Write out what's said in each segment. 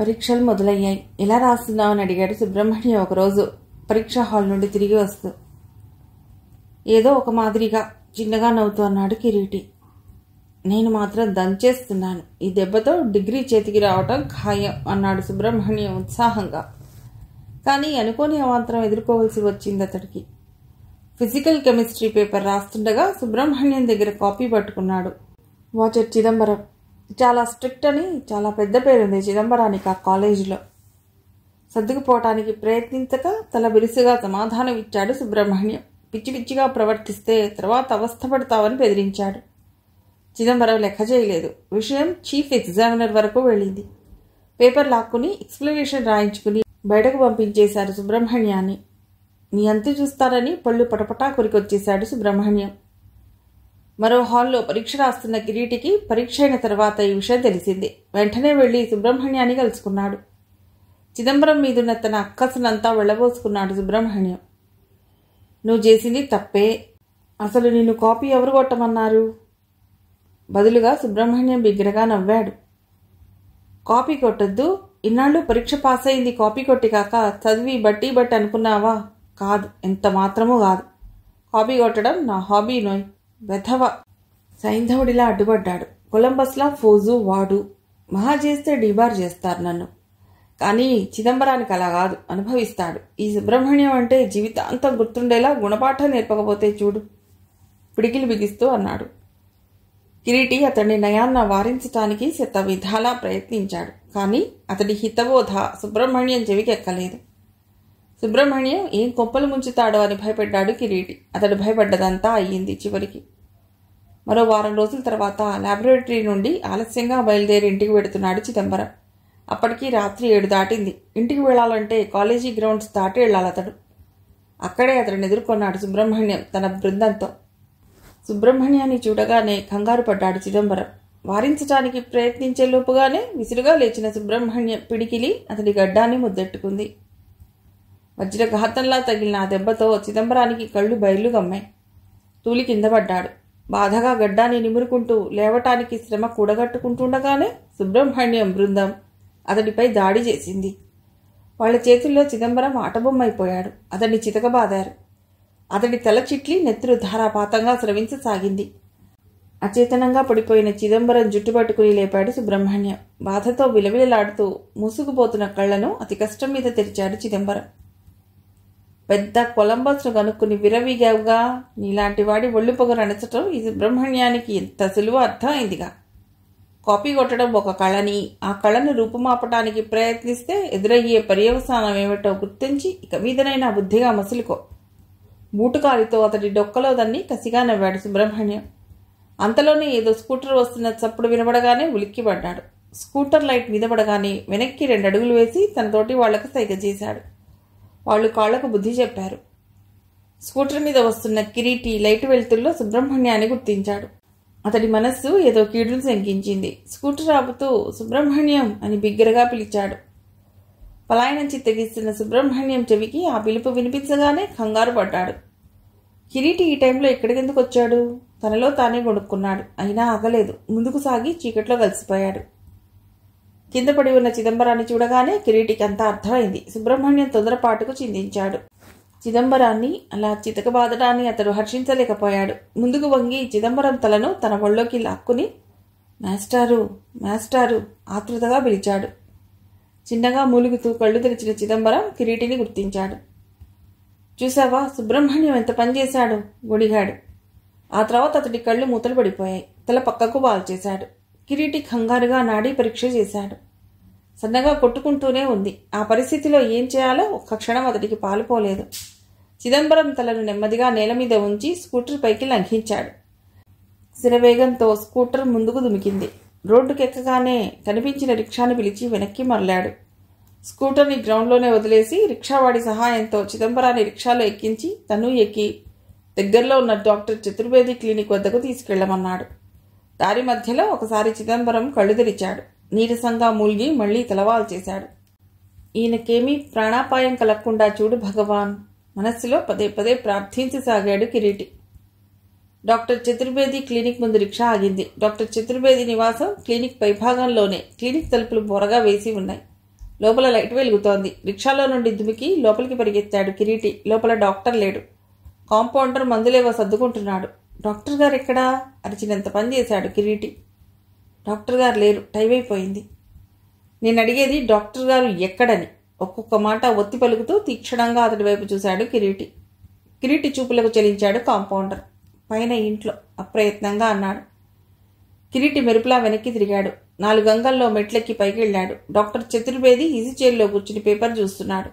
పరీక్షలు మొదలయ్యాయి ఎలా రాస్తున్నావు అని అడిగాడు సుబ్రహ్మణ్యం ఒకరోజు పరీక్షా హాల్ నుండి తిరిగి వస్తూ ఏదో ఒక మాదిరిగా చిన్నగా నవ్వుతూ అన్నాడు కిరీటి నేను మాత్రం దంచేస్తున్నాను ఈ దెబ్బతో డిగ్రీ చేతికి రావటం ఖాయం అన్నాడు సుబ్రహ్మణ్యం ఉత్సాహంగా కానీ అనుకోని అవాంతరం ఎదుర్కోవలసి వచ్చింది అతడికి ఫిజికల్ కెమిస్ట్రీ పేపర్ రాస్తుండగా సుబ్రహ్మణ్యం దగ్గర కాపీ పట్టుకున్నాడు వాచర్ చిదంబరం చాలా స్ట్రిక్ట్ అని చాలా పెద్ద పేరుంది చిదంబరానికి ఆ కాలేజీలో సర్దుకుపోవటానికి ప్రయత్నించక తల బిరుసుగా సమాధానం ఇచ్చాడు సుబ్రహ్మణ్యం పిచ్చి పిచ్చిగా ప్రవర్తిస్తే తర్వాత అవస్థపడతావని బెదిరించాడు చిదంబరం లెక్క చేయలేదు విషయం చీఫ్ ఎగ్జామినర్ వరకు వెళ్ళింది పేపర్ లాక్కుని ఎక్స్ప్లెనేషన్ రాయించుకుని బయటకు పంపించేశారు సుబ్రహ్మణ్యాన్ని నీ అంత చూస్తారని పళ్ళు పటపటా కొరికొచ్చేశాడు సుబ్రహ్మణ్యం మరో హాల్లో పరీక్ష రాస్తున్న కిరీటికి పరీక్ష అయిన తర్వాత ఈ విషయం తెలిసింది వెంటనే వెళ్ళి సుబ్రహ్మణ్యాన్ని కలుసుకున్నాడు చిదంబరం మీదున్న తన అక్కసునంతా వెళ్ళబోసుకున్నాడు సుబ్రహ్మణ్యం నువ్వు చేసింది తప్పే అసలు నిన్ను కాపీ ఎవరు కొట్టమన్నారు బదులుగా సుబ్రహ్మణ్యం బిగ్గరగా నవ్వాడు కాపీ కొట్టద్దు ఇన్నాళ్ళు పరీక్ష పాస్ అయింది కాపీ కొట్టి కాక చదివి బట్టి బట్టి అనుకున్నావా కాదు ఎంత మాత్రమూ కాదు కాపీ కొట్టడం నా హాబీ నోయ్ వెధవ సైంధవుడిలా అడ్డుపడ్డాడు కొలంబస్లా ఫోజు వాడు మహా చేస్తే డిబార్ చేస్తారు నన్ను కానీ చిదంబరానికి అలా కాదు అనుభవిస్తాడు ఈ సుబ్రహ్మణ్యం అంటే జీవితాంతం గుర్తుండేలా గుణపాఠం నేర్పకపోతే చూడు పిడికిలు బిగిస్తూ అన్నాడు కిరీటి అతడి నయాన్న వారించటానికి శత విధాలా ప్రయత్నించాడు కానీ అతడి హితబోధ సుబ్రహ్మణ్యం చెవికెక్కలేదు సుబ్రహ్మణ్యం ఏం కొప్పలు ముంచుతాడో అని భయపడ్డాడు కిరీటి అతడు భయపడ్డదంతా అయ్యింది చివరికి మరో వారం రోజుల తర్వాత లాబొరేటరీ నుండి ఆలస్యంగా బయలుదేరి ఇంటికి వెడుతున్నాడు చిదంబరం అప్పటికి రాత్రి ఏడు దాటింది ఇంటికి వెళ్ళాలంటే కాలేజీ గ్రౌండ్స్ దాటి వెళ్ళాలి అతడు అక్కడే అతడిని ఎదుర్కొన్నాడు సుబ్రహ్మణ్యం తన బృందంతో సుబ్రహ్మణ్యాన్ని చూడగానే కంగారు పడ్డాడు చిదంబరం వారించడానికి ప్రయత్నించే లోపుగానే విసురుగా లేచిన సుబ్రహ్మణ్యం పిడికిలి అతడి గడ్డాన్ని ముద్దెట్టుకుంది వజ్రఘాతంలా తగిలిన ఆ దెబ్బతో చిదంబరానికి కళ్ళు బయలు గమ్మాయి తూలి కింద పడ్డాడు బాధగా గడ్డాన్ని నిమురుకుంటూ లేవటానికి శ్రమ కూడగట్టుకుంటుండగానే సుబ్రహ్మణ్యం బృందం అతడిపై దాడి చేసింది వాళ్ళ చేతుల్లో చిదంబరం ఆటబొమ్మైపోయాడు అతన్ని చితకబాదారు అతడి తల చిట్లి నెత్తురు ధారాపాతంగా స్రవించసాగింది అచేతనంగా పడిపోయిన చిదంబరం జుట్టుపట్టుకుని లేపాడు సుబ్రహ్మణ్యం బాధతో విలవిలలాడుతూ మూసుకుపోతున్న కళ్లను అతి కష్టం మీద తెరిచాడు చిదంబరం పెద్ద కొలంబస్ను కనుక్కుని విరవిగావుగా నీలాంటి వాడి ఒళ్ళు పొగ నడచటం ఇది బ్రహ్మణ్యానికి ఇంత సులువు అర్థమైందిగా కాపీ కొట్టడం ఒక కళని ఆ కళను రూపుమాపటానికి ప్రయత్నిస్తే ఎదురయ్యే పర్యవసానం ఏమిటో గుర్తించి ఇక మీదనైనా బుద్ధిగా మసులుకో బూటుకాలితో అతడి డొక్కలో దాన్ని కసిగా నవ్వాడు సుబ్రహ్మణ్యం అంతలోనే ఏదో స్కూటర్ వస్తున్న చప్పుడు వినబడగానే ఉలిక్కిపడ్డాడు స్కూటర్ లైట్ మీద పడగానే వెనక్కి రెండు అడుగులు వేసి తనతోటి వాళ్లకు సైగ చేశాడు వాళ్ళు కాళ్లకు బుద్ధి చెప్పారు స్కూటర్ మీద వస్తున్న కిరీటి లైట్ వెలుతుల్లో సుబ్రహ్మణ్యాన్ని గుర్తించాడు అతడి మనస్సు ఏదో కీడును శంకించింది స్కూటర్ ఆపుతూ సుబ్రహ్మణ్యం అని బిగ్గరగా పిలిచాడు పలాయనం చిత్తగిస్తున్న సుబ్రహ్మణ్యం చెవికి ఆ పిలుపు వినిపించగానే కంగారు పడ్డాడు కిరీటి ఈ టైంలో ఎక్కడికెందుకు వచ్చాడు తనలో తానే కొనుక్కున్నాడు అయినా ఆగలేదు ముందుకు సాగి చీకట్లో కలిసిపోయాడు కింద పడి ఉన్న చిదంబరాన్ని చూడగానే కిరీటికి అంతా అర్థమైంది సుబ్రహ్మణ్యం తొందరపాటుకు చిందించాడు చిదంబరాన్ని అలా చితకబాదడాన్ని అతడు హర్షించలేకపోయాడు ముందుకు వంగి చిదంబరం తలను తన ఒళ్ళోకి లాక్కుని మాస్టారు మాస్టారు ఆతృతగా పిలిచాడు చిన్నగా మూలుగుతూ కళ్ళు తెరిచిన చిదంబరం కిరీటిని గుర్తించాడు చూసావా సుబ్రహ్మణ్యం ఎంత పనిచేశాడు గుడిగాడు ఆ తర్వాత అతడి కళ్ళు మూతలు పడిపోయాయి తల పక్కకు చేశాడు కిరీటి కంగారుగా నాడీ పరీక్ష చేశాడు సన్నగా కొట్టుకుంటూనే ఉంది ఆ పరిస్థితిలో ఏం చేయాలో ఒక్క క్షణం అతడికి పాలుపోలేదు చిదంబరం తలను నెమ్మదిగా నేల మీద ఉంచి స్కూటర్ పైకి లంఘించాడు శిరవేగంతో స్కూటర్ ముందుకు దుమికింది రోడ్డుకెక్కగానే కనిపించిన రిక్షాను పిలిచి వెనక్కి మరలాడు స్కూటర్ని గ్రౌండ్లోనే వదిలేసి రిక్షావాడి సహాయంతో చిదంబరాన్ని రిక్షాలో ఎక్కించి తను ఎక్కి దగ్గరలో ఉన్న డాక్టర్ చతుర్వేది క్లినిక్ వద్దకు తీసుకెళ్లమన్నాడు దారి మధ్యలో ఒకసారి చిదంబరం కళ్ళుదిరిచాడు నీరసంగా మూల్గి మళ్లీ తలవాలు చేశాడు ఈయనకేమీ ప్రాణాపాయం కలగకుండా చూడు భగవాన్ మనస్సులో పదే పదే ప్రార్థించసాగాడు కిరీటి డాక్టర్ చతుర్వేది క్లినిక్ ముందు రిక్షా ఆగింది డాక్టర్ చతుర్వేది నివాసం క్లినిక్ పైభాగంలోనే క్లినిక్ తలుపులు బొరగా వేసి ఉన్నాయి లోపల లైట్ వెలుగుతోంది రిక్షాలో నుండి దుమికి లోపలికి పరిగెత్తాడు కిరీటి లోపల డాక్టర్ లేడు కాంపౌండర్ మందులేవో సర్దుకుంటున్నాడు డాక్టర్ గారు ఎక్కడా అరిచినంత పని చేశాడు కిరీటి డాక్టర్ గారు లేరు టైం అయిపోయింది నేను అడిగేది డాక్టర్ గారు ఎక్కడని ఒక్కొక్క మాట ఒత్తి పలుకుతూ తీక్షణంగా అతడి వైపు చూశాడు కిరీటి కిరీటి చూపులకు చెలించాడు కాంపౌండర్ పైన ఇంట్లో అప్రయత్నంగా అన్నాడు కిరీటి మెరుపులా వెనక్కి తిరిగాడు నాలుగు గంగల్లో మెట్లెక్కి పైకి వెళ్ళాడు డాక్టర్ చతుర్వేది ఈజీ చైర్లో కూర్చుని పేపర్ చూస్తున్నాడు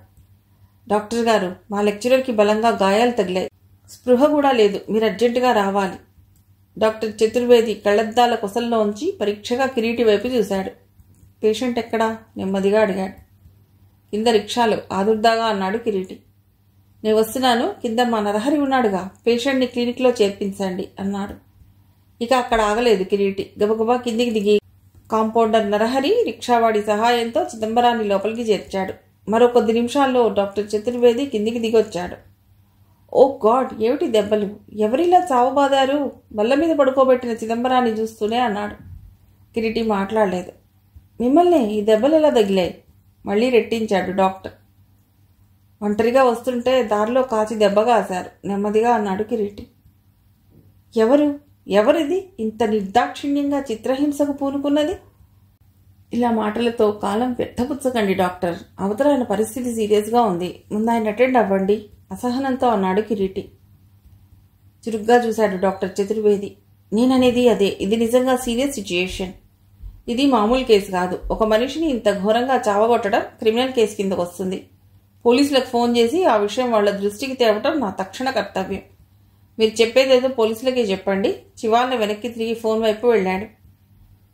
డాక్టర్ గారు మా లెక్చరర్కి బలంగా గాయాలు తగిలాయి స్పృహ కూడా లేదు మీరు అర్జెంటుగా రావాలి డాక్టర్ చతుర్వేది కళ్ళద్దాల కొసల్లో ఉంచి పరీక్షగా కిరీటి వైపు చూశాడు పేషెంట్ ఎక్కడా నెమ్మదిగా అడిగాడు కింద రిక్షాలు ఆదుర్దాగా అన్నాడు కిరీటి నేను వస్తున్నాను కింద మా నరహరి ఉన్నాడుగా పేషెంట్ని క్లినిక్లో చేర్పించండి అన్నాడు ఇక అక్కడ ఆగలేదు కిరీటి గబగబా కిందికి దిగి కాంపౌండర్ నరహరి రిక్షావాడి సహాయంతో చిదంబరాన్ని లోపలికి చేర్చాడు మరో కొద్ది నిమిషాల్లో డాక్టర్ చతుర్వేది కిందికి దిగొచ్చాడు ఓ గాడ్ ఏమిటి దెబ్బలు ఎవరిలా చావబాదారు బల్ల మీద పడుకోబెట్టిన చిదంబరాన్ని చూస్తూనే అన్నాడు కిరీటి మాట్లాడలేదు మిమ్మల్ని ఈ దెబ్బలు ఎలా తగిలాయి మళ్ళీ రెట్టించాడు డాక్టర్ ఒంటరిగా వస్తుంటే దారిలో కాచి దెబ్బగా ఆశారు నెమ్మదిగా అన్నాడు కిరీటి ఎవరు ఎవరిది ఇంత నిర్దాక్షిణ్యంగా చిత్రహింసకు పూనుకున్నది ఇలా మాటలతో కాలం పెట్టపుచ్చకండి డాక్టర్ అవతల ఆయన పరిస్థితి సీరియస్గా ఉంది ముందు ఆయన అటెండ్ అవ్వండి అసహనంతో అన్నాడు కిరీటి చురుగ్గా చూశాడు డాక్టర్ చతుర్వేది నేననేది అదే ఇది నిజంగా సీరియస్ సిచ్యుయేషన్ ఇది మామూలు కేసు కాదు ఒక మనిషిని ఇంత ఘోరంగా చావగొట్టడం క్రిమినల్ కేసు కిందకు వస్తుంది పోలీసులకు ఫోన్ చేసి ఆ విషయం వాళ్ళ దృష్టికి తేవటం నా తక్షణ కర్తవ్యం మీరు చెప్పేదేదో పోలీసులకే చెప్పండి చివాన్న వెనక్కి తిరిగి ఫోన్ వైపు వెళ్ళాడు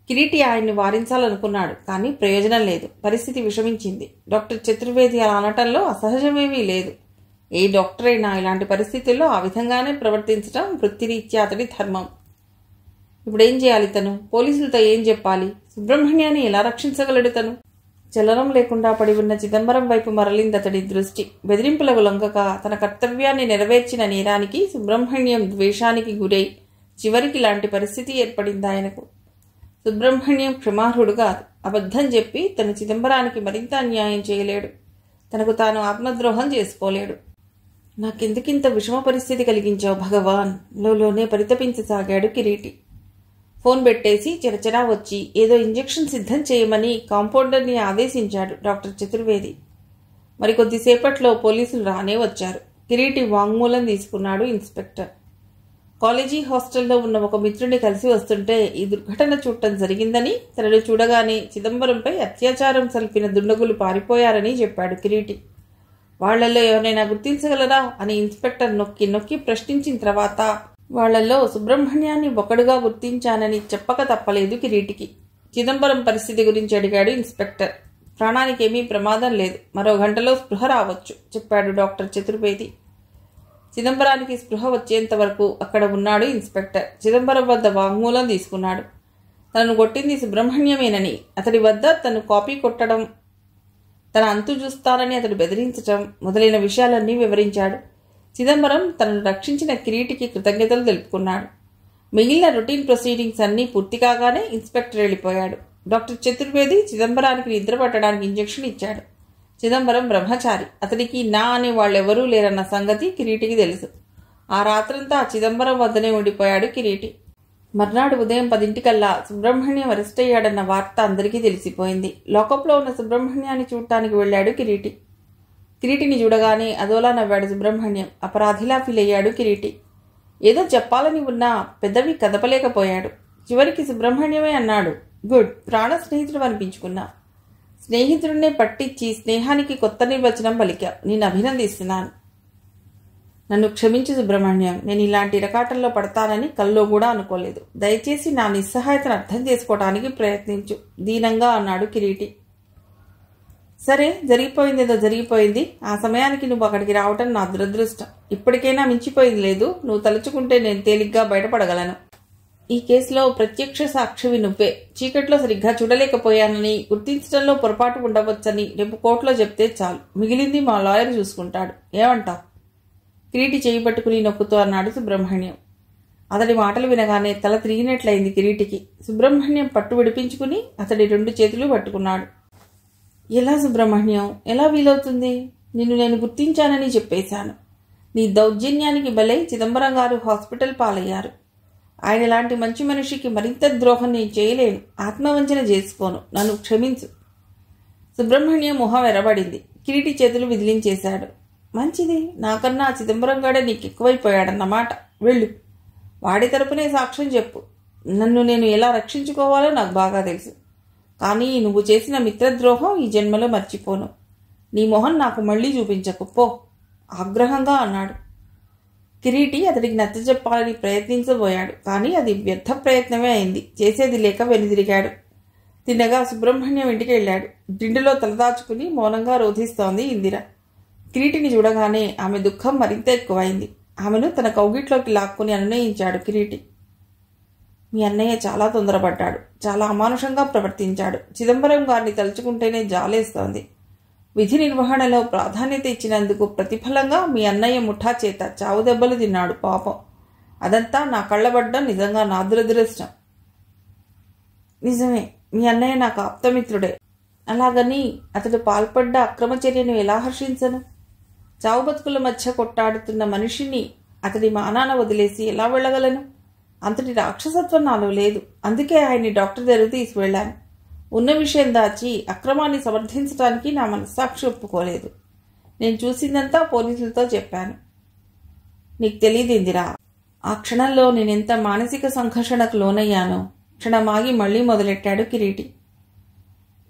కిరీటి ఆయన్ని వారించాలనుకున్నాడు కానీ ప్రయోజనం లేదు పరిస్థితి విషమించింది డాక్టర్ చతుర్వేది అలా అనటంలో అసహజమేమీ లేదు ఏ డాక్టర్ అయినా ఇలాంటి పరిస్థితుల్లో ఆ విధంగానే ప్రవర్తించడం వృత్తిరీత్యా అతడి ధర్మం ఇప్పుడు ఏం చేయాలి తను పోలీసులతో ఏం చెప్పాలి సుబ్రహ్మణ్యాన్ని ఎలా రక్షించగలడు తను చలనం లేకుండా పడి ఉన్న చిదంబరం వైపు మరలింది అతడి దృష్టి బెదిరింపులకు లొంగక తన కర్తవ్యాన్ని నెరవేర్చిన నేరానికి సుబ్రహ్మణ్యం ద్వేషానికి గురై చివరికి లాంటి పరిస్థితి ఏర్పడింది ఆయనకు సుబ్రహ్మణ్యం క్షమార్హుడు కాదు అబద్ధం చెప్పి తన చిదంబరానికి మరింత అన్యాయం చేయలేడు తనకు తాను ఆత్మద్రోహం చేసుకోలేడు నాకెందుకింత విషమ పరిస్థితి కలిగించావు భగవాన్ లోనే పరితపించసాగాడు కిరీటి ఫోన్ పెట్టేసి చిరచరా వచ్చి ఏదో ఇంజెక్షన్ సిద్ధం చేయమని కాంపౌండర్ని ఆదేశించాడు డాక్టర్ చతుర్వేది మరికొద్దిసేపట్లో పోలీసులు రానే వచ్చారు కిరీటి వాంగ్మూలం తీసుకున్నాడు ఇన్స్పెక్టర్ కాలేజీ హాస్టల్లో ఉన్న ఒక మిత్రుడిని కలిసి వస్తుంటే ఈ దుర్ఘటన చూడటం జరిగిందని తనను చూడగానే చిదంబరంపై అత్యాచారం సల్పిన దుండగులు పారిపోయారని చెప్పాడు కిరీటి వాళ్లలో ఎవరైనా గుర్తించగలరా అని ఇన్స్పెక్టర్ నొక్కి నొక్కి ప్రశ్నించిన తర్వాత వాళ్లలో సుబ్రహ్మణ్యాన్ని ఒకడుగా గుర్తించానని చెప్పక తప్పలేదు కిరీటికి చిదంబరం పరిస్థితి గురించి అడిగాడు ఇన్స్పెక్టర్ ప్రాణానికి ఏమీ ప్రమాదం లేదు మరో గంటలో స్పృహ రావచ్చు చెప్పాడు డాక్టర్ చతుర్వేది చిదంబరానికి స్పృహ వచ్చేంత వరకు అక్కడ ఉన్నాడు ఇన్స్పెక్టర్ చిదంబరం వద్ద వాంగ్మూలం తీసుకున్నాడు తనను కొట్టింది సుబ్రహ్మణ్యమేనని అతడి వద్ద తను కాపీ కొట్టడం తన అంతు చూస్తానని అతడు బెదిరించటం మొదలైన విషయాలన్నీ వివరించాడు చిదంబరం తనను రక్షించిన కిరీటికి కృతజ్ఞతలు తెలుపుకున్నాడు మిగిలిన రొటీన్ ప్రొసీడింగ్స్ అన్నీ పూర్తి కాగానే ఇన్స్పెక్టర్ వెళ్ళిపోయాడు డాక్టర్ చతుర్వేది చిదంబరానికి నిద్ర పట్టడానికి ఇంజెక్షన్ ఇచ్చాడు చిదంబరం బ్రహ్మచారి అతనికి నా అనే వాళ్ళెవరూ లేరన్న సంగతి కిరీటికి తెలుసు ఆ రాత్రంతా చిదంబరం వద్దనే ఉండిపోయాడు కిరీటి మర్నాడు ఉదయం పదింటికల్లా సుబ్రహ్మణ్యం అరెస్ట్ అయ్యాడన్న వార్త అందరికీ తెలిసిపోయింది లోకంలో ఉన్న సుబ్రహ్మణ్యాన్ని చూడటానికి వెళ్ళాడు కిరీటి కిరీటిని చూడగానే అదోలా నవ్వాడు సుబ్రహ్మణ్యం అపరాధిలా ఫీల్ అయ్యాడు కిరీటి ఏదో చెప్పాలని ఉన్నా పెద్దవి కదపలేకపోయాడు చివరికి సుబ్రహ్మణ్యమే అన్నాడు గుడ్ ప్రాణ స్నేహితుడు అనిపించుకున్నా స్నేహితుడినే పట్టించి స్నేహానికి కొత్త నిర్వచనం పలికా నేను అభినందిస్తున్నాను నన్ను క్షమించు సుబ్రహ్మణ్యం నేను ఇలాంటి రకాటంలో పడతానని కల్లో కూడా అనుకోలేదు దయచేసి నా నిస్సహాయతను అర్థం చేసుకోవడానికి ప్రయత్నించు దీనంగా అన్నాడు కిరీటి సరే జరిగిపోయిందేదో జరిగిపోయింది ఆ సమయానికి నువ్వు అక్కడికి రావటం నా దురదృష్టం ఇప్పటికైనా మించిపోయింది లేదు నువ్వు తలుచుకుంటే నేను తేలిగ్గా బయటపడగలను ఈ కేసులో ప్రత్యక్ష సాక్షివి నువ్వే చీకట్లో సరిగ్గా చూడలేకపోయానని గుర్తించడంలో పొరపాటు ఉండవచ్చని రేపు కోర్టులో చెప్తే చాలు మిగిలింది మా లాయర్ చూసుకుంటాడు ఏమంటావు కిరీటి చేయి పట్టుకుని నొక్కుతూ అన్నాడు సుబ్రహ్మణ్యం అతడి మాటలు వినగానే తల తిరిగినట్లయింది కిరీటికి సుబ్రహ్మణ్యం పట్టు విడిపించుకుని అతడి రెండు చేతులు పట్టుకున్నాడు ఎలా సుబ్రహ్మణ్యం ఎలా వీలవుతుంది నిన్ను నేను గుర్తించానని చెప్పేశాను నీ దౌర్జన్యానికి బలై చిదంబరం గారు హాస్పిటల్ పాలయ్యారు ఆయన లాంటి మంచి మనిషికి మరింత ద్రోహం నేను చేయలేను ఆత్మవంచన చేసుకోను నన్ను క్షమించు సుబ్రహ్మణ్యం మొహం ఎరబడింది కిరీటి చేతులు విదిలించేశాడు మంచిది నాకన్నా చిదంబరం గడే నీకు ఎక్కువైపోయాడన్నమాట వెళ్ళు వాడి తరపునే సాక్ష్యం చెప్పు నన్ను నేను ఎలా రక్షించుకోవాలో నాకు బాగా తెలుసు కానీ నువ్వు చేసిన మిత్రద్రోహం ఈ జన్మలో మర్చిపోను నీ మొహం నాకు మళ్ళీ చూపించకు పో ఆగ్రహంగా అన్నాడు కిరీటి అతడికి నచ్చ చెప్పాలని ప్రయత్నించబోయాడు కానీ అది వ్యర్థ ప్రయత్నమే అయింది చేసేది లేక వెనుదిరిగాడు తిన్నగా సుబ్రహ్మణ్యం ఇంటికి వెళ్ళాడు దిండులో తలదాచుకుని మౌనంగా రోధిస్తోంది ఇందిర కిరీటిని చూడగానే ఆమె దుఃఖం మరింత ఎక్కువైంది ఆమెను తన కౌగిట్లోకి లాక్కుని అనునయించాడు కిరీటి మీ అన్నయ్య చాలా తొందరపడ్డాడు చాలా అమానుషంగా ప్రవర్తించాడు చిదంబరం గారిని తలుచుకుంటేనే జాలేస్తోంది విధి నిర్వహణలో ప్రాధాన్యత ఇచ్చినందుకు ప్రతిఫలంగా మీ అన్నయ్య ముఠా చేత చావుదెబ్బలు తిన్నాడు పాపం అదంతా నా కళ్ళబడ్డం నిజంగా నా దురదృష్టం నిజమే మీ అన్నయ్య నాకు ఆప్తమిత్రుడే అలాగని అతడు పాల్పడ్డ అక్రమ చర్యను ఎలా హర్షించను చావుబతుకుల మధ్య కొట్టాడుతున్న మనిషిని అతడి మానాన వదిలేసి ఎలా వెళ్ళగలను అంతటి రాక్షసత్వం నాలో లేదు అందుకే ఆయన్ని డాక్టర్ దగ్గర తీసి వెళ్ళాను ఉన్న విషయం దాచి అక్రమాన్ని సమర్థించడానికి నా మనస్సాక్షి ఒప్పుకోలేదు నేను చూసిందంతా పోలీసులతో చెప్పాను నీకు తెలియదు ఇందిరా ఆ క్షణంలో నేనెంత మానసిక సంఘర్షణకు లోనయ్యానో క్షణమాగి మళ్ళీ మొదలెట్టాడు కిరీటి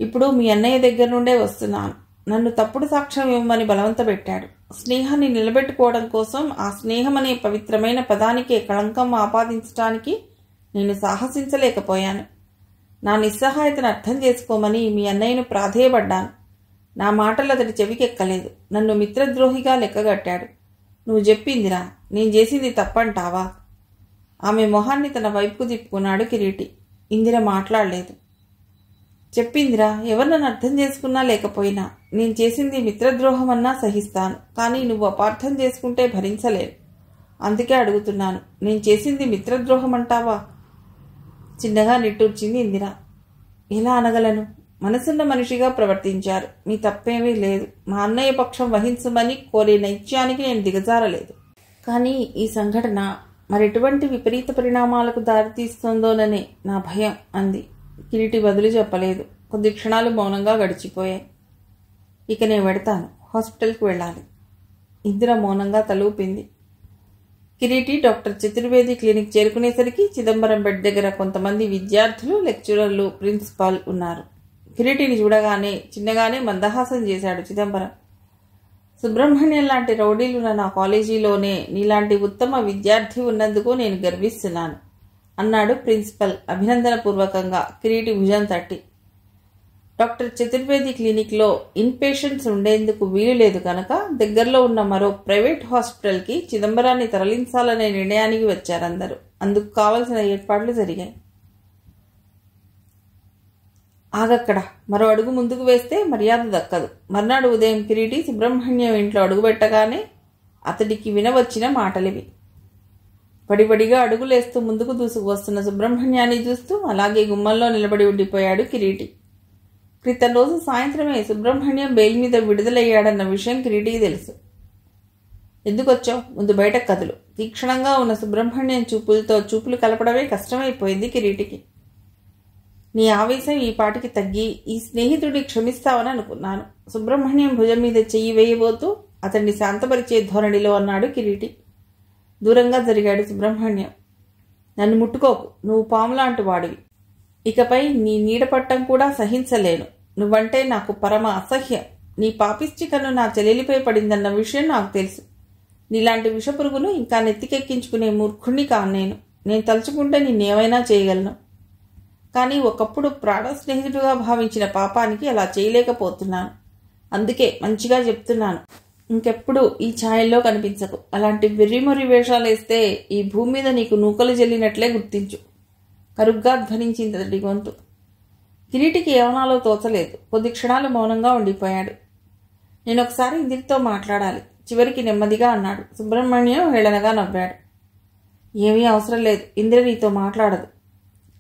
ఇప్పుడు మీ అన్నయ్య దగ్గర నుండే వస్తున్నాను నన్ను తప్పుడు సాక్ష్యం ఇవ్వమని బలవంత పెట్టాడు స్నేహాన్ని నిలబెట్టుకోవడం కోసం ఆ స్నేహం అనే పవిత్రమైన పదానికే కళంకం ఆపాదించడానికి నేను సాహసించలేకపోయాను నా నిస్సహాయతను అర్థం చేసుకోమని మీ అన్నయ్యను ప్రాధేయపడ్డాను నా మాటలు అతడి చెవికెక్కలేదు నన్ను మిత్రద్రోహిగా లెక్కగట్టాడు నువ్వు చెప్పిందిరా నేను చేసింది తప్పంటావా ఆమె మొహాన్ని తన వైపుకు తిప్పుకున్నాడు కిరీటి ఇందిర మాట్లాడలేదు చెప్పిందిరా ఎవరు నన్ను అర్థం చేసుకున్నా లేకపోయినా నేను చేసింది మిత్రద్రోహమన్నా సహిస్తాను కానీ నువ్వు అపార్థం చేసుకుంటే భరించలేను అందుకే అడుగుతున్నాను నేను చేసింది మిత్రద్రోహం అంటావా చిన్నగా నిట్టూర్చింది ఇందిరా ఎలా అనగలను మనసున్న మనిషిగా ప్రవర్తించారు మీ తప్పేమీ లేదు మా అన్నయ్య పక్షం వహించమని కోరే నైత్యానికి నేను దిగజారలేదు కానీ ఈ సంఘటన మరెటువంటి విపరీత పరిణామాలకు దారితీస్తుందోననే నా భయం అంది కిరీటి బదులు చెప్పలేదు కొద్ది క్షణాలు మౌనంగా గడిచిపోయాయి ఇక నేను వెడతాను హాస్పిటల్కి వెళ్ళాలి ఇందిర మౌనంగా తలూపింది కిరీటి డాక్టర్ చతుర్వేది క్లినిక్ చేరుకునేసరికి చిదంబరం బెడ్ దగ్గర కొంతమంది విద్యార్థులు లెక్చరర్లు ప్రిన్సిపాల్ ఉన్నారు కిరీటిని చూడగానే చిన్నగానే మందహాసం చేశాడు చిదంబరం సుబ్రహ్మణ్యం లాంటి రౌడీలు నా కాలేజీలోనే నీలాంటి ఉత్తమ విద్యార్థి ఉన్నందుకు నేను గర్విస్తున్నాను అన్నాడు ప్రిన్సిపల్ అభినందనపూర్వకంగా కిరీటి భుజం తట్టి డాక్టర్ చతుర్వేది క్లినిక్లో ఇన్పేషెంట్స్ ఉండేందుకు వీలు లేదు కనుక దగ్గరలో ఉన్న మరో ప్రైవేట్ హాస్పిటల్కి చిదంబరాన్ని తరలించాలనే నిర్ణయానికి వచ్చారందరూ అందుకు కావలసిన ఏర్పాట్లు జరిగాయి ఆగక్కడ మరో అడుగు ముందుకు వేస్తే మర్యాద దక్కదు మర్నాడు ఉదయం కిరీటి సుబ్రహ్మణ్యం ఇంట్లో అడుగుపెట్టగానే అతడికి వినవచ్చిన మాటలివి పడిపడిగా అడుగులేస్తూ ముందుకు దూసుకువస్తున్న సుబ్రహ్మణ్యాన్ని చూస్తూ అలాగే గుమ్మల్లో నిలబడి ఉండిపోయాడు కిరీటి క్రితం రోజు సాయంత్రమే సుబ్రహ్మణ్యం బెయిల్ మీద విడుదలయ్యాడన్న విషయం కిరీటికి తెలుసు ఎందుకొచ్చావు ముందు బయట కదులు తీక్షణంగా ఉన్న సుబ్రహ్మణ్యం చూపులతో చూపులు కలపడమే కష్టమైపోయింది కిరీటికి నీ ఆవేశం ఈ పాటికి తగ్గి ఈ స్నేహితుడిని క్షమిస్తావని అనుకున్నాను సుబ్రహ్మణ్యం భుజం మీద చెయ్యి వేయబోతూ అతన్ని శాంతపరిచే ధోరణిలో అన్నాడు కిరీటి దూరంగా జరిగాడు సుబ్రహ్మణ్యం నన్ను ముట్టుకోకు నువ్వు పాములాంటి వాడివి ఇకపై నీ నీడపట్టం కూడా సహించలేను నువ్వంటే నాకు పరమ అసహ్యం నీ పాపిష్టి కను నా చెల్లెలిపై పడిందన్న విషయం నాకు తెలుసు నీలాంటి విషపురుగును ఇంకా నెత్తికెక్కించుకునే మూర్ఖుణ్ణి కాను నేను నేను తలుచుకుంటే నిన్నేమైనా చేయగలను కానీ ఒకప్పుడు ప్రాణ స్నేహితుడుగా భావించిన పాపానికి అలా చేయలేకపోతున్నాను అందుకే మంచిగా చెప్తున్నాను ఇంకెప్పుడు ఈ ఛాయల్లో కనిపించకు అలాంటి వెర్రిమొరి వేషాలు వేస్తే ఈ భూమి మీద నీకు నూకలు జల్లినట్లే గుర్తించు కరుగ్గా ధ్వనించింది అతడి గొంతు కిరీటికి ఏమనాలో తోచలేదు కొద్ది క్షణాలు మౌనంగా ఉండిపోయాడు నేను ఒకసారి ఇందిరితో మాట్లాడాలి చివరికి నెమ్మదిగా అన్నాడు సుబ్రహ్మణ్యం హేళనగా నవ్వాడు ఏమీ అవసరం లేదు ఇంద్ర నీతో మాట్లాడదు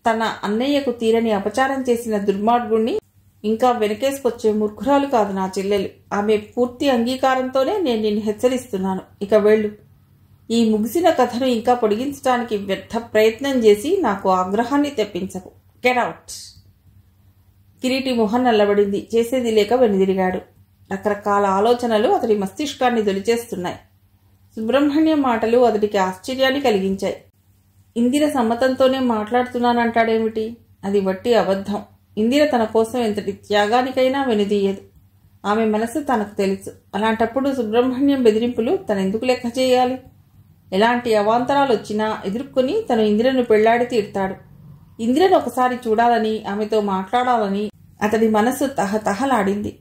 తన అన్నయ్యకు తీరని అపచారం చేసిన దుర్మార్గుణ్ణి ఇంకా వెనకేసుకొచ్చే ముర్ఖురాలు కాదు నా చెల్లెలు ఆమె పూర్తి అంగీకారంతోనే నేను నిన్ను హెచ్చరిస్తున్నాను ఇక వెళ్ళు ఈ ముగిసిన కథను ఇంకా పొడిగించడానికి వ్యర్థ ప్రయత్నం చేసి నాకు ఆగ్రహాన్ని తెప్పించకు గెట్అవుట్ కిరీటి మొహం నల్లబడింది చేసేది లేక వెనుదిరిగాడు రకరకాల ఆలోచనలు అతడి మస్తిష్కాన్ని దొలిచేస్తున్నాయి సుబ్రహ్మణ్యం మాటలు అతడికి ఆశ్చర్యాన్ని కలిగించాయి ఇందిర సమ్మతంతోనే మాట్లాడుతున్నానంటాడేమిటి అది వట్టి అబద్ధం ఇందిర తన కోసం ఎంతటి త్యాగానికైనా వెనుదీయదు ఆమె మనసు తనకు తెలుసు అలాంటప్పుడు సుబ్రహ్మణ్యం బెదిరింపులు ఎందుకు లెక్క చేయాలి ఎలాంటి అవాంతరాలు వచ్చినా ఎదుర్కొని తను ఇందిరను పెళ్లాడి తీరుతాడు ఇందిరను ఒకసారి చూడాలని ఆమెతో మాట్లాడాలని అతడి మనస్సు తహతహలాడింది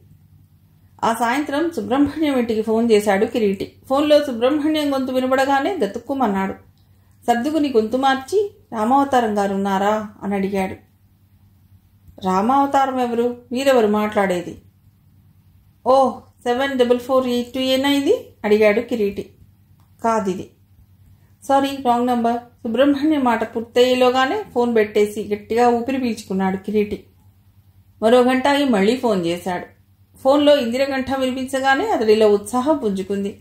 ఆ సాయంత్రం సుబ్రహ్మణ్యం ఇంటికి ఫోన్ చేశాడు కిరీటి ఫోన్లో సుబ్రహ్మణ్యం గొంతు వినబడగానే గతుక్కుమన్నాడు సర్దుకుని గొంతు మార్చి రామావతారం గారు ఉన్నారా అని అడిగాడు రామావతారం ఎవరు వీరెవరు మాట్లాడేది o seven double four eight two ఏనా ఇది అడిగాడు కిరీటి కాదిది సారీ రాంగ్ నంబర్ సుబ్రహ్మణ్యం మాట పూర్తయ్యేలోగానే ఫోన్ పెట్టేసి గట్టిగా ఊపిరి పీల్చుకున్నాడు కిరీటి మరో గంట అయి మళ్ళీ ఫోన్ చేశాడు ఫోన్లో ఇందిరగంఠ వినిపించగానే అతడిలో ఉత్సాహం పుంజుకుంది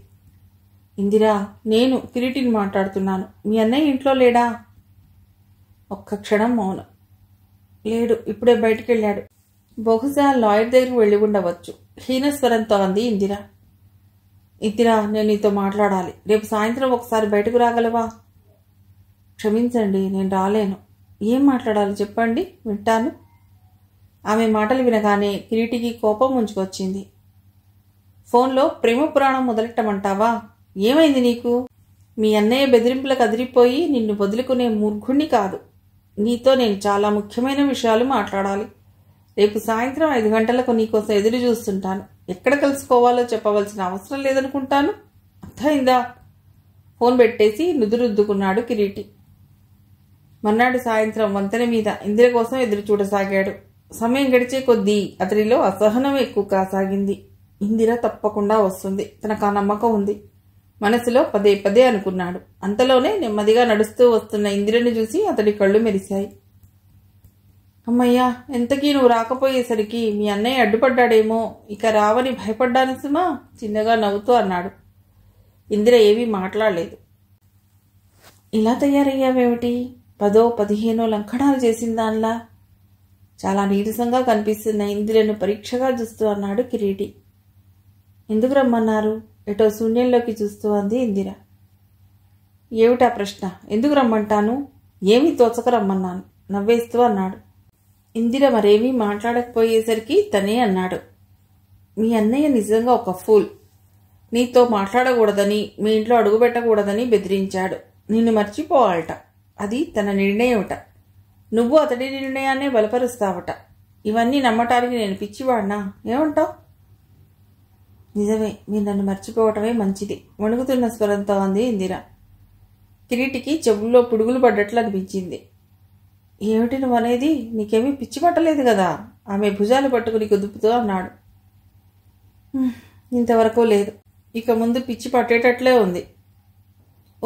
ఇందిరా నేను కిరీటిని మాట్లాడుతున్నాను మీ అన్నయ్య ఇంట్లో లేడా ఒక్క క్షణం మౌనం లేడు ఇప్పుడే బయటికి వెళ్ళాడు బహుశా లాయర్ దగ్గరికి వెళ్ళి ఉండవచ్చు హీనస్వరంతో అంది ఇందిరా ఇందిరా నేను నీతో మాట్లాడాలి రేపు సాయంత్రం ఒకసారి బయటకు రాగలవా క్షమించండి నేను రాలేను ఏం మాట్లాడాలి చెప్పండి వింటాను ఆమె మాటలు వినగానే కిరీటికి కోపం ముంచుకొచ్చింది ఫోన్లో ప్రేమ పురాణం మొదలెట్టమంటావా ఏమైంది నీకు మీ అన్నయ్య బెదిరింపులకు అదిరిపోయి నిన్ను వదులుకునే మూర్ఖుణ్ణి కాదు నీతో నేను చాలా ముఖ్యమైన విషయాలు మాట్లాడాలి రేపు సాయంత్రం ఐదు గంటలకు నీకోసం ఎదురు చూస్తుంటాను ఎక్కడ కలుసుకోవాలో చెప్పవలసిన అవసరం లేదనుకుంటాను అర్థమైందా ఫోన్ పెట్టేసి నుదురుద్దుకున్నాడు కిరీటి మర్నాడు సాయంత్రం వంతెన మీద ఇందిర కోసం ఎదురు చూడసాగాడు సమయం గడిచే కొద్దీ అతనిలో అసహనం ఎక్కువ కాసాగింది ఇందిర తప్పకుండా వస్తుంది తనకు ఆ నమ్మకం ఉంది మనసులో పదే పదే అనుకున్నాడు అంతలోనే నెమ్మదిగా నడుస్తూ వస్తున్న ఇందిరని చూసి అతడి కళ్ళు మెరిశాయి అమ్మయ్యా ఎంతకీ నువ్వు రాకపోయేసరికి మీ అన్నయ్య అడ్డుపడ్డాడేమో ఇక రావని భయపడ్డాను సుమా చిన్నగా నవ్వుతూ అన్నాడు ఇందిర ఏమీ మాట్లాడలేదు ఇలా తయారయ్యావేమిటి పదో పదిహేనో లంకణాలు చేసిన దానిలా చాలా నీరసంగా కనిపిస్తున్న ఇందిరను పరీక్షగా చూస్తూ అన్నాడు కిరీటి ఎందుకు రమ్మన్నారు ఎటో శూన్యంలోకి చూస్తూ అంది ఇందిర ఏమిటా ప్రశ్న ఎందుకు రమ్మంటాను ఏమీ తోచక రమ్మన్నాను నవ్వేస్తూ అన్నాడు ఇందిర మరేమీ మాట్లాడకపోయేసరికి తనే అన్నాడు మీ అన్నయ్య నిజంగా ఒక ఫూల్ నీతో మాట్లాడకూడదని మీ ఇంట్లో అడుగుపెట్టకూడదని బెదిరించాడు నిన్ను మర్చిపోవాలట అది తన నిర్ణయమట నువ్వు అతడి నిర్ణయాన్నే బలపరుస్తావట ఇవన్నీ నమ్మటానికి నేను పిచ్చివాడినా ఏమంటావు నిజమే మీరు నన్ను మర్చిపోవటమే మంచిది వణుకుతున్న స్వరంతో అంది ఇందిర కిరీటికి చెవుల్లో పుడుగులు పడ్డట్లు అనిపించింది ఏమిటి నువ్వు అనేది నీకేమీ పిచ్చి పట్టలేదు కదా ఆమె భుజాలు పట్టుకుని కుదుపుతూ అన్నాడు ఇంతవరకు లేదు ఇక ముందు పిచ్చి పట్టేటట్లే ఉంది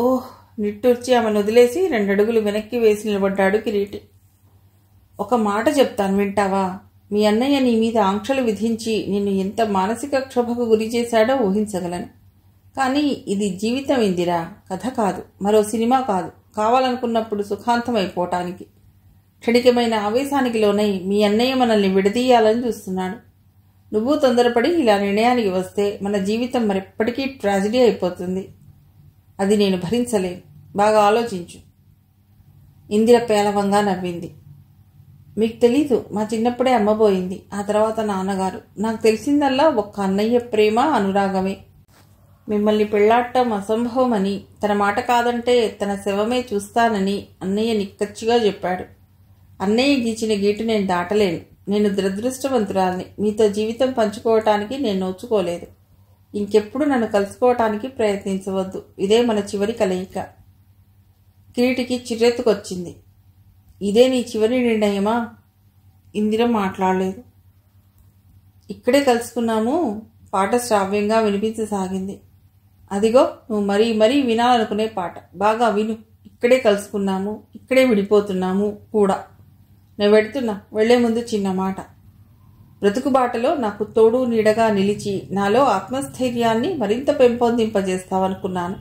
ఓహ్ నిట్టూర్చి ఆమెను వదిలేసి రెండడుగులు వెనక్కి వేసి నిలబడ్డాడు కిరీటి ఒక మాట చెప్తాను వింటావా మీ అన్నయ్య నీ మీద ఆంక్షలు విధించి నిన్ను ఎంత మానసిక క్షోభకు గురి చేశాడో ఊహించగలను కానీ ఇది జీవితం ఇందిరా కథ కాదు మరో సినిమా కాదు కావాలనుకున్నప్పుడు సుఖాంతమైపోవటానికి క్షణికమైన ఆవేశానికి లోనై మీ అన్నయ్య మనల్ని విడదీయాలని చూస్తున్నాడు నువ్వు తొందరపడి ఇలా నిర్ణయానికి వస్తే మన జీవితం మరెప్పటికీ ట్రాజిడీ అయిపోతుంది అది నేను భరించలేను బాగా ఆలోచించు ఇందిర పేలవంగా నవ్వింది మీకు తెలీదు మా చిన్నప్పుడే అమ్మబోయింది ఆ తర్వాత నాన్నగారు నాకు తెలిసిందల్లా ఒక్క అన్నయ్య ప్రేమ అనురాగమే మిమ్మల్ని పెళ్లాడటం అసంభవమని తన మాట కాదంటే తన శవమే చూస్తానని అన్నయ్య నిక్కచ్చిగా చెప్పాడు అన్నయ్య గీచిన గీటు నేను దాటలేను నేను దురదృష్టవంతురాల్ని మీతో జీవితం పంచుకోవటానికి నేను నోచుకోలేదు ఇంకెప్పుడు నన్ను కలుసుకోవటానికి ప్రయత్నించవద్దు ఇదే మన చివరి కలయిక కిరీటికి చిర్రెత్తుకొచ్చింది ఇదే నీ చివరి నిర్ణయమా ఇందిర మాట్లాడలేదు ఇక్కడే కలుసుకున్నాము పాట శ్రావ్యంగా వినిపించసాగింది అదిగో నువ్వు మరీ మరీ వినాలనుకునే పాట బాగా విను ఇక్కడే కలుసుకున్నాము ఇక్కడే విడిపోతున్నాము కూడా నేను పెడుతున్నా వెళ్లే ముందు చిన్న మాట బ్రతుకు బాటలో నాకు తోడు నీడగా నిలిచి నాలో ఆత్మస్థైర్యాన్ని మరింత పెంపొందింపజేస్తావనుకున్నాను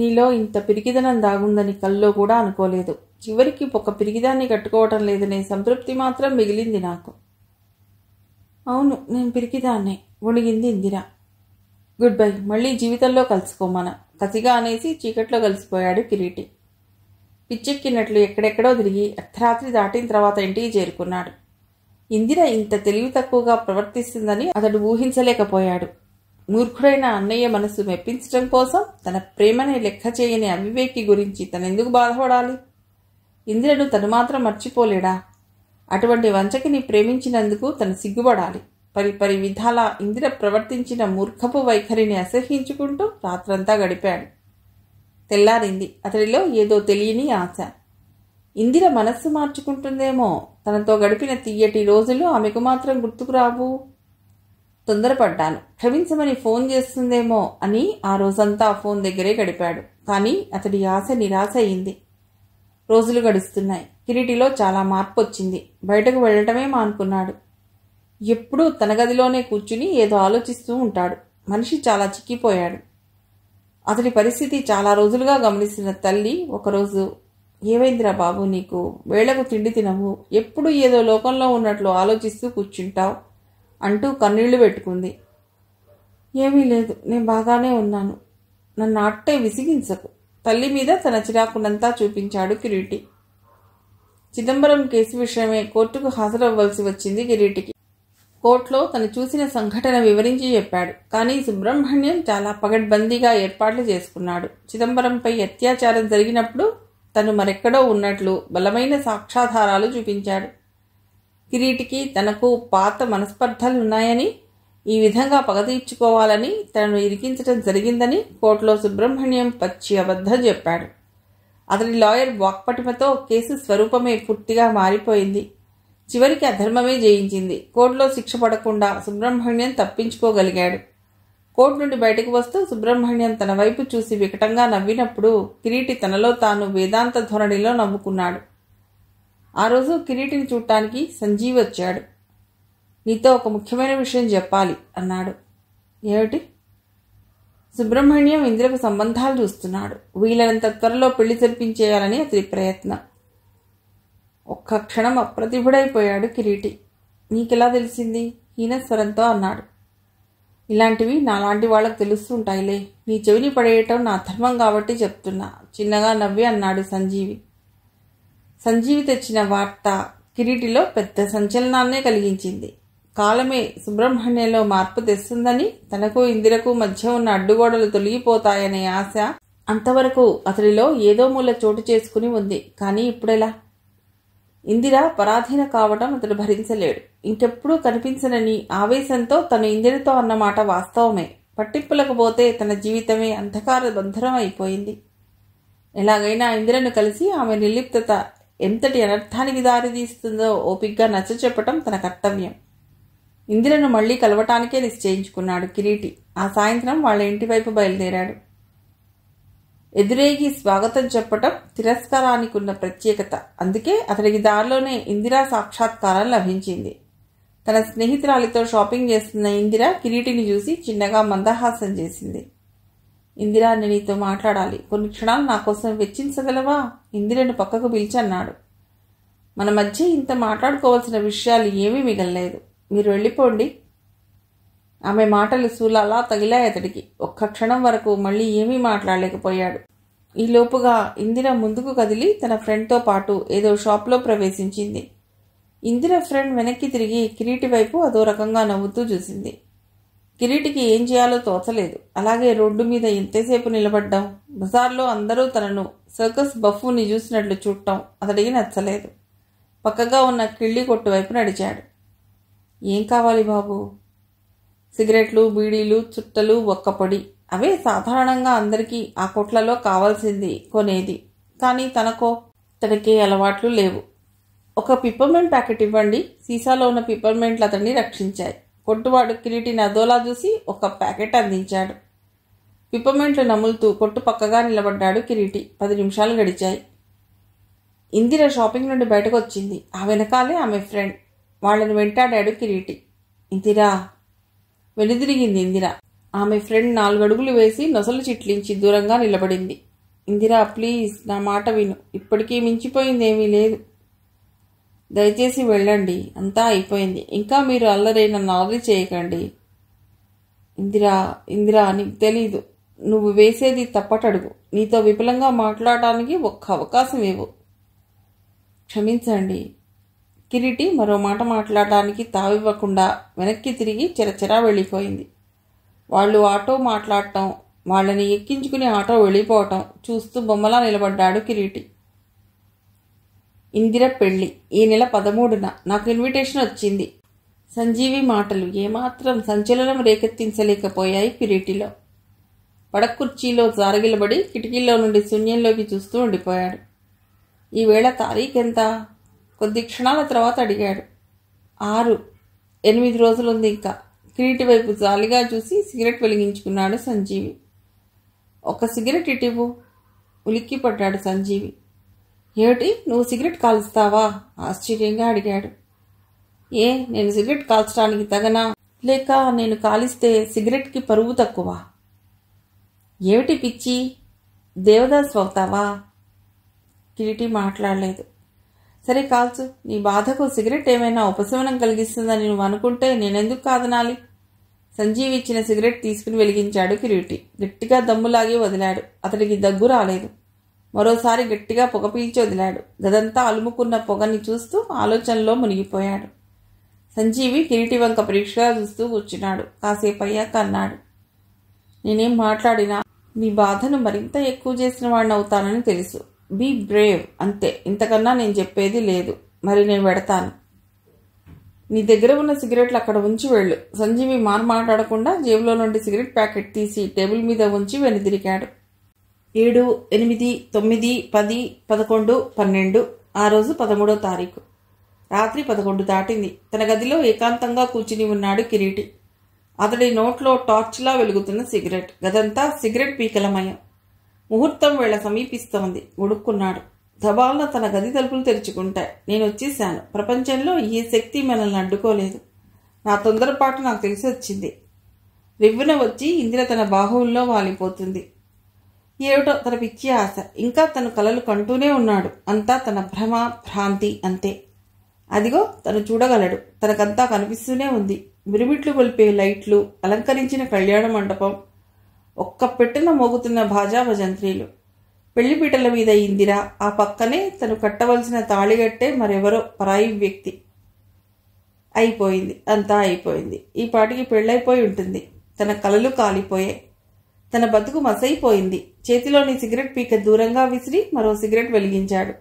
నీలో ఇంత పిరికిదనం దాగుందని కల్లో కూడా అనుకోలేదు చివరికి ఒక పిరిగిదాన్ని కట్టుకోవటం లేదనే సంతృప్తి మాత్రం మిగిలింది నాకు అవును నేను పిరికిదాన్నే ఒణిగింది ఇందిరా గుడ్ బై మళ్ళీ జీవితంలో కలుసుకోమన కసిగా అనేసి చీకట్లో కలిసిపోయాడు కిరీటి పిచ్చెక్కినట్లు ఎక్కడెక్కడో తిరిగి అర్ధరాత్రి దాటిన తర్వాత ఇంటికి చేరుకున్నాడు ఇందిర ఇంత తెలివి తక్కువగా ప్రవర్తిస్తుందని అతడు ఊహించలేకపోయాడు మూర్ఖుడైన అన్నయ్య మనసు మెప్పించడం కోసం తన ప్రేమని లెక్క చేయని అవివేకి గురించి తనెందుకు బాధపడాలి ఇంద్రుడు తను మాత్రం మర్చిపోలేడా అటువంటి వంచకిని ప్రేమించినందుకు తను సిగ్గుపడాలి పరి పరి విధాల ఇందిర ప్రవర్తించిన మూర్ఖపు వైఖరిని అసహించుకుంటూ రాత్రంతా గడిపాడు తెల్లారింది అతడిలో ఏదో తెలియని ఆశ ఇందిర మనస్సు మార్చుకుంటుందేమో తనతో గడిపిన తీయటి రోజులు ఆమెకు మాత్రం గుర్తుకురావు తొందరపడ్డాను క్షమించమని ఫోన్ చేస్తుందేమో అని ఆ రోజంతా ఫోన్ దగ్గరే గడిపాడు కానీ అతడి ఆశ నిరాశ అయింది రోజులు గడుస్తున్నాయి కిరీటిలో చాలా మార్పు వచ్చింది బయటకు వెళ్ళటమే మానుకున్నాడు ఎప్పుడూ తన గదిలోనే కూర్చుని ఏదో ఆలోచిస్తూ ఉంటాడు మనిషి చాలా చిక్కిపోయాడు అతడి పరిస్థితి చాలా రోజులుగా గమనిస్తున్న తల్లి ఒకరోజు ఏవైందిరా బాబు నీకు వేళకు తిండి తినవు ఎప్పుడు ఏదో లోకంలో ఉన్నట్లు ఆలోచిస్తూ కూర్చుంటావు అంటూ కన్నీళ్లు పెట్టుకుంది ఏమీ లేదు నేను బాగానే ఉన్నాను నన్ను అట్టే విసిగించకు తల్లి మీద తన చిరాకునంతా చూపించాడు కిరీటి చిదంబరం కేసు విషయమే కోర్టుకు హాజరవ్వాల్సి వచ్చింది కిరీటికి కోర్టులో తను చూసిన సంఘటన వివరించి చెప్పాడు కానీ సుబ్రహ్మణ్యం చాలా పగడ్బందీగా ఏర్పాట్లు చేసుకున్నాడు చిదంబరంపై అత్యాచారం జరిగినప్పుడు తను మరెక్కడో ఉన్నట్లు బలమైన సాక్షాధారాలు చూపించాడు కిరీటికి తనకు పాత మనస్పర్ధలున్నాయని ఈ విధంగా పగ తీర్చుకోవాలని తనను ఇరికించటం జరిగిందని కోర్టులో సుబ్రహ్మణ్యం పచ్చి అబద్ధం చెప్పాడు అతని లాయర్ వాక్పటిమతో కేసు స్వరూపమే పూర్తిగా మారిపోయింది చివరికి అధర్మమే జయించింది కోర్టులో శిక్ష పడకుండా సుబ్రహ్మణ్యం తప్పించుకోగలిగాడు కోర్టు నుండి బయటకు వస్తూ సుబ్రహ్మణ్యం తన వైపు చూసి వికటంగా నవ్వినప్పుడు కిరీటి తనలో తాను వేదాంత ధోరణిలో నవ్వుకున్నాడు ఆ రోజు కిరీటిని చూడటానికి సంజీవ్ వచ్చాడు నీతో ఒక ముఖ్యమైన విషయం చెప్పాలి అన్నాడు ఏమిటి సుబ్రహ్మణ్యం ఇంద్రకు సంబంధాలు చూస్తున్నాడు వీలైనంత త్వరలో పెళ్లి జరిపించేయాలని అతని ప్రయత్నం ఒక్క క్షణం అప్రతిభుడైపోయాడు కిరీటి నీకెలా తెలిసింది హీనస్వరంతో అన్నాడు ఇలాంటివి నాలాంటి వాళ్ళకు తెలుస్తుంటాయిలే నీ చెవిని పడేయటం నా ధర్మం కాబట్టి చెప్తున్నా చిన్నగా నవ్వి అన్నాడు సంజీవి సంజీవి తెచ్చిన వార్త కిరీటిలో పెద్ద సంచలనాన్నే కలిగించింది కాలమే సుబ్రహ్మణ్యంలో మార్పు తెస్తుందని తనకు ఇందిరకు మధ్య ఉన్న అడ్డుగోడలు తొలగిపోతాయనే ఆశ అంతవరకు అతడిలో ఏదో మూల చోటు చేసుకుని ఉంది కానీ ఇప్పుడెలా ఇందిర పరాధీన కావటం అతడు భరించలేడు ఇంకెప్పుడూ కనిపించనని ఆవేశంతో తను ఇందిరతో అన్నమాట వాస్తవమే పట్టింపులకు పోతే తన జీవితమే అంధకార బంధనం అయిపోయింది ఎలాగైనా ఇందిరను కలిసి ఆమె నిర్లిప్తత ఎంతటి అనర్థానికి దారితీస్తుందో ఓపిగ్గా నచ్చ చెప్పటం తన కర్తవ్యం ఇందిరను మళ్లీ కలవటానికే నిశ్చయించుకున్నాడు కిరీటి ఆ సాయంత్రం వాళ్ళ ఇంటివైపు బయలుదేరాడు ఎదురేగి స్వాగతం చెప్పటం తిరస్కారానికి ఉన్న ప్రత్యేకత అందుకే అతడికి దారిలోనే ఇందిరా సాక్షాత్కారం లభించింది తన స్నేహితురాలితో షాపింగ్ చేస్తున్న ఇందిర కిరీటిని చూసి చిన్నగా మందహాసం చేసింది ఇందిరా నీతో మాట్లాడాలి కొన్ని క్షణాలు నా కోసం వెచ్చించగలవా ఇందిరను పక్కకు పిలిచన్నాడు మన మధ్య ఇంత మాట్లాడుకోవాల్సిన విషయాలు ఏమీ మిగలలేదు మీరు వెళ్ళిపోండి ఆమె మాటలు సూలలా తగిలాయి అతడికి ఒక్క క్షణం వరకు మళ్ళీ ఏమీ మాట్లాడలేకపోయాడు ఈ లోపుగా ఇందిర ముందుకు కదిలి తన ఫ్రెండ్తో పాటు ఏదో షాప్లో ప్రవేశించింది ఇందిర ఫ్రెండ్ వెనక్కి తిరిగి కిరీటి వైపు అదో రకంగా నవ్వుతూ చూసింది కిరీటికి ఏం చేయాలో తోచలేదు అలాగే రోడ్డు మీద ఎంతసేపు నిలబడ్డం బజార్లో అందరూ తనను సర్కస్ బఫూని చూసినట్లు చూడటం అతడికి నచ్చలేదు పక్కగా ఉన్న కిళ్ళి కొట్టు వైపు నడిచాడు ఏం కావాలి బాబు సిగరెట్లు బీడీలు చుట్టలు ఒక్కపొడి అవే సాధారణంగా అందరికీ ఆ కొట్లలో కావాల్సింది కొనేది కానీ తనకో తనకే అలవాట్లు లేవు ఒక పిప్పర్మెంట్ ప్యాకెట్ ఇవ్వండి సీసాలో ఉన్న పిప్పర్మెంట్లు అతన్ని రక్షించాయి కొట్టువాడు కిరీటిని అదోలా చూసి ఒక ప్యాకెట్ అందించాడు పిప్పమెంట్లు నములుతూ కొట్టు పక్కగా నిలబడ్డాడు కిరీటి పది నిమిషాలు గడిచాయి ఇందిర షాపింగ్ నుండి బయటకు వచ్చింది ఆ వెనకాలే ఆమె ఫ్రెండ్ వాళ్ళని వెంటాడాడు కిరీటి ఇందిరా వెనుదిరిగింది ఇందిరా ఆమె ఫ్రెండ్ నాలుగడుగులు వేసి నొసలు చిట్లించి దూరంగా నిలబడింది ఇందిరా ప్లీజ్ నా మాట విను ఇప్పటికీ మించిపోయిందేమీ లేదు దయచేసి వెళ్ళండి అంతా అయిపోయింది ఇంకా మీరు అల్లరే నన్ను అల్లరి చేయకండి ఇందిరా ఇందిరా నీకు తెలీదు నువ్వు వేసేది తప్పటడుగు నీతో విపులంగా మాట్లాడటానికి ఒక్క అవకాశం ఇవ్వు క్షమించండి కిరీటి మరో మాట మాట్లాడడానికి తావివ్వకుండా వెనక్కి తిరిగి చిరచిరా వెళ్ళిపోయింది వాళ్ళు ఆటో మాట్లాడటం వాళ్ళని ఎక్కించుకుని ఆటో వెళ్ళిపోవటం చూస్తూ బొమ్మలా నిలబడ్డాడు కిరీటి ఇందిర పెళ్ళి ఈ నెల పదమూడున నాకు ఇన్విటేషన్ వచ్చింది సంజీవి మాటలు ఏమాత్రం సంచలనం రేకెత్తించలేకపోయాయి కిరీటిలో పడకుర్చీలో జారగిలబడి కిటికీలో నుండి శూన్యంలోకి చూస్తూ ఉండిపోయాడు ఈవేళ తారీఖెంత కొద్ది క్షణాల తర్వాత అడిగాడు ఆరు ఎనిమిది రోజులుంది ఇంకా కిరీటి వైపు జాలిగా చూసి సిగరెట్ వెలిగించుకున్నాడు సంజీవి ఒక సిగరెట్ ఇటివు ఉలిక్కి పడ్డాడు సంజీవి ఏమిటి నువ్వు సిగరెట్ కాల్స్తావా ఆశ్చర్యంగా అడిగాడు ఏ నేను సిగరెట్ కాల్చడానికి తగనా లేక నేను కాలిస్తే సిగరెట్కి పరువు తక్కువ ఏమిటి పిచ్చి దేవదాస్ అవుతావా కిరీటి మాట్లాడలేదు సరే కాల్చు నీ బాధకు సిగరెట్ ఏమైనా ఉపశమనం కలిగిస్తుందని నువ్వు అనుకుంటే నేనెందుకు కాదనాలి సంజీవి ఇచ్చిన సిగరెట్ తీసుకుని వెలిగించాడు కిరీటి గట్టిగా దమ్ములాగి వదిలాడు అతడికి దగ్గు రాలేదు మరోసారి గట్టిగా పొగ పీల్చి వదిలాడు గదంతా అలుముకున్న పొగని చూస్తూ ఆలోచనలో మునిగిపోయాడు సంజీవి కిరీటి వంక పరీక్షగా చూస్తూ కూర్చున్నాడు కాసేపు అయ్యాక అన్నాడు నేనేం మాట్లాడినా నీ బాధను మరింత ఎక్కువ చేసిన వాడిని అవుతానని తెలుసు బీ బ్రేవ్ అంతే ఇంతకన్నా నేను చెప్పేది లేదు మరి నేను పెడతాను నీ దగ్గర ఉన్న సిగరెట్లు అక్కడ ఉంచి వెళ్ళు సంజీవి మారు మాట్లాడకుండా జేబులో నుండి సిగరెట్ ప్యాకెట్ తీసి టేబుల్ మీద ఉంచి వెనుదిరిగాడు ఏడు ఎనిమిది తొమ్మిది పది పదకొండు పన్నెండు ఆ రోజు పదమూడో తారీఖు రాత్రి పదకొండు దాటింది తన గదిలో ఏకాంతంగా కూర్చుని ఉన్నాడు కిరీటి అతడి నోట్లో టార్చ్లా వెలుగుతున్న సిగరెట్ గదంతా సిగరెట్ పీకలమయం ముహూర్తం వేళ సమీపిస్తోంది ఉడుక్కున్నాడు దబాలన తన గది తలుపులు తెరుచుకుంటాయి నేను వచ్చేశాను ప్రపంచంలో ఏ శక్తి మనల్ని అడ్డుకోలేదు నా తొందరపాటు నాకు తెలిసి వచ్చింది రివ్వున వచ్చి ఇందిర తన బాహువుల్లో వాలిపోతుంది ఏమిటో తన పిచ్చి ఆశ ఇంకా తను కలలు కంటూనే ఉన్నాడు అంతా తన భ్రమ భ్రాంతి అంతే అదిగో తను చూడగలడు తనకంతా కనిపిస్తూనే ఉంది మిరుమిట్లు కొలిపే లైట్లు అలంకరించిన కళ్యాణ మండపం ఒక్క పెట్టెన మోగుతున్న భాజాభజంత్రీలు పెళ్లిపీటల మీద ఇందిరా ఆ పక్కనే తను కట్టవలసిన తాళిగట్టే మరెవరో పరాయి వ్యక్తి అయిపోయింది అంతా అయిపోయింది ఈ పాటికి పెళ్ళైపోయి ఉంటుంది తన కలలు కాలిపోయాయి తన బతుకు మసైపోయింది చేతిలోని సిగరెట్ పీక దూరంగా విసిరి మరో సిగరెట్ వెలిగించాడు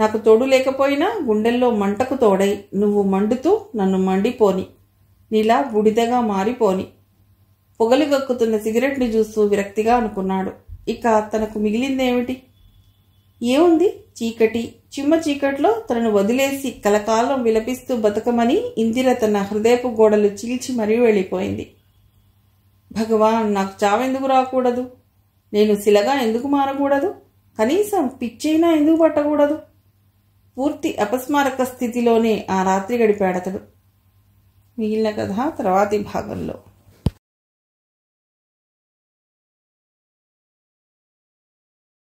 నాకు తోడు లేకపోయినా గుండెల్లో మంటకు తోడై నువ్వు మండుతూ నన్ను మండిపోని నీలా బుడిదగా మారిపోని పొగలిగక్కుతున్న సిగరెట్ని చూస్తూ విరక్తిగా అనుకున్నాడు ఇక తనకు మిగిలిందేమిటి ఏముంది చీకటి చిమ్మ చీకట్లో తనను వదిలేసి కలకాలం విలపిస్తూ బతకమని ఇందిర తన హృదయపు గోడలు చీల్చి మరీ వెళ్ళిపోయింది భగవాన్ నాకు చావెందుకు రాకూడదు నేను శిలగా ఎందుకు మారకూడదు కనీసం పిచ్చైనా ఎందుకు పట్టకూడదు పూర్తి అపస్మారక స్థితిలోనే ఆ రాత్రి గడిపాడతడు మిగిలిన కథ తర్వాతి భాగంలో